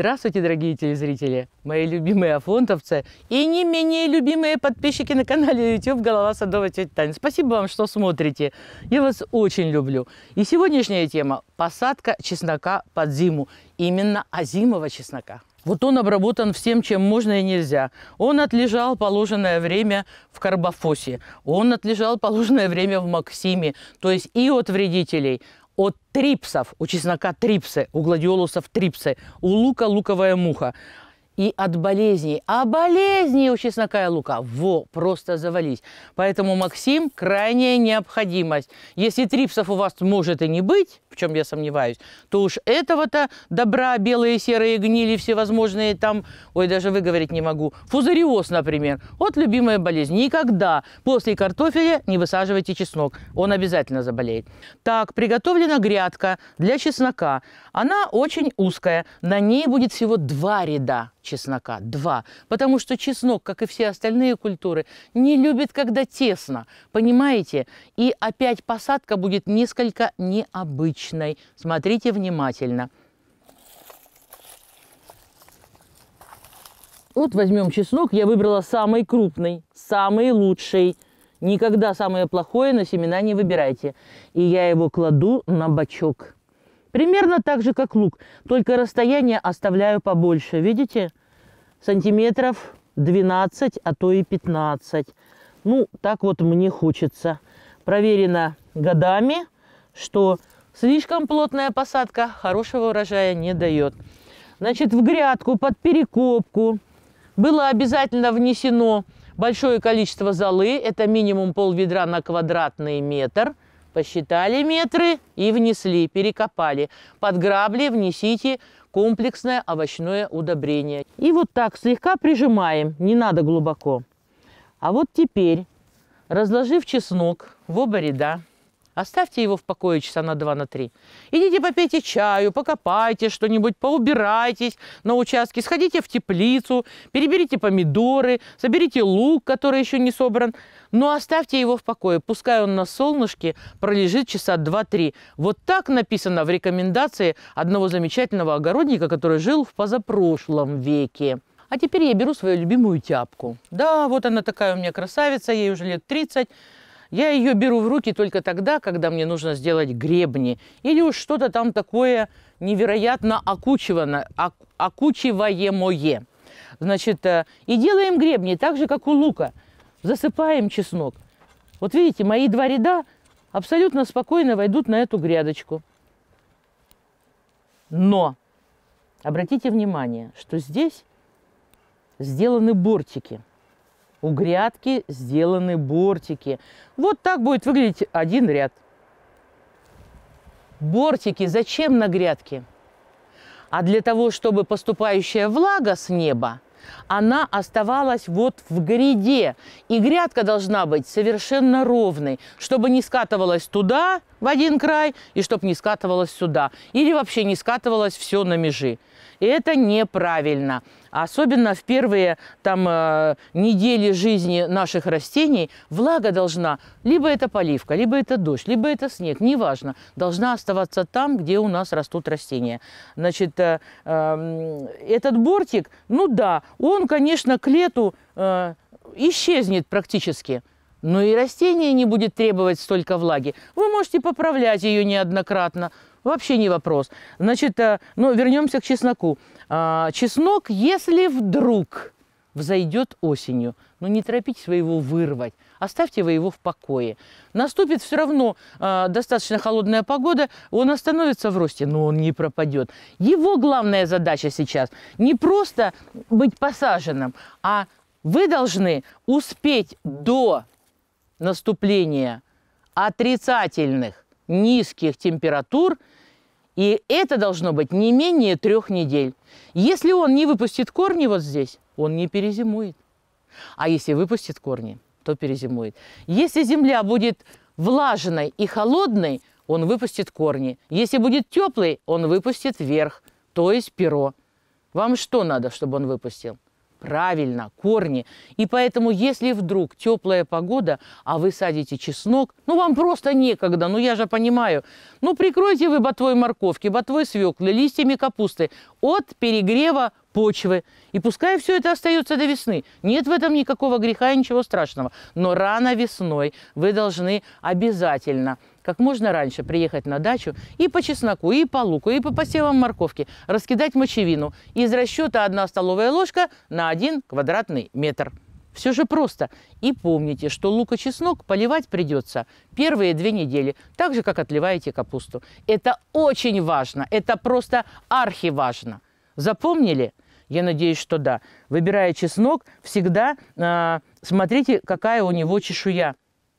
Здравствуйте, дорогие телезрители, мои любимые афонтовцы и не менее любимые подписчики на канале YouTube «Голова садовой тети Тань». Спасибо вам, что смотрите. Я вас очень люблю. И сегодняшняя тема – посадка чеснока под зиму. Именно озимого чеснока. Вот он обработан всем, чем можно и нельзя. Он отлежал положенное время в карбофосе, он отлежал положенное время в Максиме, то есть и от вредителей – от трипсов, у чеснока трипсы, у гладиолусов трипсы, у лука луковая муха и от болезней. А болезни у чеснока и лука во, просто завались. Поэтому, Максим, крайняя необходимость. Если трипсов у вас может и не быть, в чем я сомневаюсь, то уж этого-то добра белые, серые гнили всевозможные там, ой, даже выговорить не могу, фузариоз, например. Вот любимая болезнь. Никогда после картофеля не высаживайте чеснок. Он обязательно заболеет. Так, приготовлена грядка для чеснока. Она очень узкая. На ней будет всего два ряда чеснока. Два. Потому что чеснок, как и все остальные культуры, не любит, когда тесно. Понимаете? И опять посадка будет несколько необычной. Смотрите внимательно. Вот возьмем чеснок. Я выбрала самый крупный, самый лучший. Никогда самое плохое на семена не выбирайте. И я его кладу на бочок. Примерно так же, как лук, только расстояние оставляю побольше, видите? сантиметров 12, а то и 15. Ну, так вот мне хочется. Проверено годами, что слишком плотная посадка хорошего урожая не дает. Значит, в грядку под перекопку было обязательно внесено большое количество золы. Это минимум пол ведра на квадратный метр. Посчитали метры и внесли, перекопали. Под грабли внесите комплексное овощное удобрение. И вот так слегка прижимаем, не надо глубоко. А вот теперь, разложив чеснок в оба ряда, Оставьте его в покое часа на два, на три. Идите попейте чаю, покопайте что-нибудь, поубирайтесь на участке, сходите в теплицу, переберите помидоры, соберите лук, который еще не собран. Но оставьте его в покое, пускай он на солнышке пролежит часа два-три. Вот так написано в рекомендации одного замечательного огородника, который жил в позапрошлом веке. А теперь я беру свою любимую тяпку. Да, вот она такая у меня красавица, ей уже лет 30. Я ее беру в руки только тогда, когда мне нужно сделать гребни или уж что-то там такое невероятно окучивано, окучиваемое. Значит, э, и делаем гребни так же, как у лука. Засыпаем чеснок. Вот видите, мои два ряда абсолютно спокойно войдут на эту грядочку. Но обратите внимание, что здесь сделаны бортики – у грядки сделаны бортики. Вот так будет выглядеть один ряд. Бортики зачем на грядке? А для того, чтобы поступающая влага с неба, она оставалась вот в гряде. И грядка должна быть совершенно ровной, чтобы не скатывалась туда, в один край, и чтобы не скатывалась сюда. Или вообще не скатывалась все на межи. И это неправильно. Особенно в первые там, э, недели жизни наших растений влага должна, либо это поливка, либо это дождь, либо это снег, неважно, должна оставаться там, где у нас растут растения. Значит, э, эм, этот бортик, ну да, он, конечно, к лету э, исчезнет практически. Но и растение не будет требовать столько влаги. Вы можете поправлять ее неоднократно. Вообще не вопрос. Значит, э, ну, вернемся к чесноку. А, чеснок, если вдруг взойдет осенью, но ну, не торопитесь вы его вырвать, оставьте вы его в покое. Наступит все равно э, достаточно холодная погода, он остановится в росте, но он не пропадет. Его главная задача сейчас не просто быть посаженным, а вы должны успеть до наступления отрицательных низких температур, и это должно быть не менее трех недель. Если он не выпустит корни вот здесь, он не перезимует. А если выпустит корни, то перезимует. Если земля будет влажной и холодной, он выпустит корни. Если будет теплый, он выпустит вверх, то есть перо. Вам что надо, чтобы он выпустил? Правильно, корни. И поэтому, если вдруг теплая погода, а вы садите чеснок, ну вам просто некогда, ну я же понимаю. Ну прикройте вы ботвой морковки, ботвой свеклы, листьями капусты от перегрева почвы. И пускай все это остается до весны. Нет в этом никакого греха и ничего страшного. Но рано весной вы должны обязательно – как можно раньше приехать на дачу и по чесноку, и по луку, и по посевам морковки раскидать мочевину из расчета 1 столовая ложка на 1 квадратный метр. Все же просто. И помните, что лук и чеснок поливать придется первые две недели, так же, как отливаете капусту. Это очень важно, это просто архиважно. Запомнили? Я надеюсь, что да. Выбирая чеснок, всегда э, смотрите, какая у него чешуя.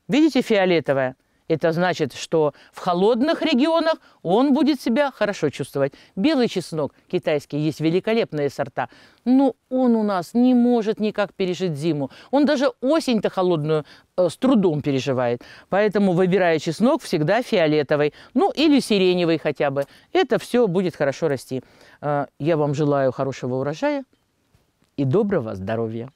Видите, фиолетовая? Это значит, что в холодных регионах он будет себя хорошо чувствовать. Белый чеснок китайский, есть великолепные сорта, но ну, он у нас не может никак пережить зиму. Он даже осень-то холодную э, с трудом переживает. Поэтому, выбирая чеснок, всегда фиолетовый, ну или сиреневый хотя бы. Это все будет хорошо расти. Э, я вам желаю хорошего урожая и доброго здоровья.